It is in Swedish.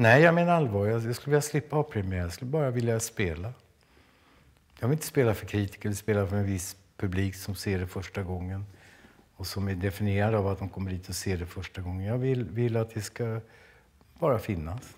Nej, jag menar allvar. Jag skulle vilja slippa ha premiär. Jag skulle bara vilja spela. Jag vill inte spela för kritiker, jag vill spela för en viss publik som ser det första gången och som är definierad av att de kommer dit och ser det första gången. Jag vill, vill att det ska bara finnas.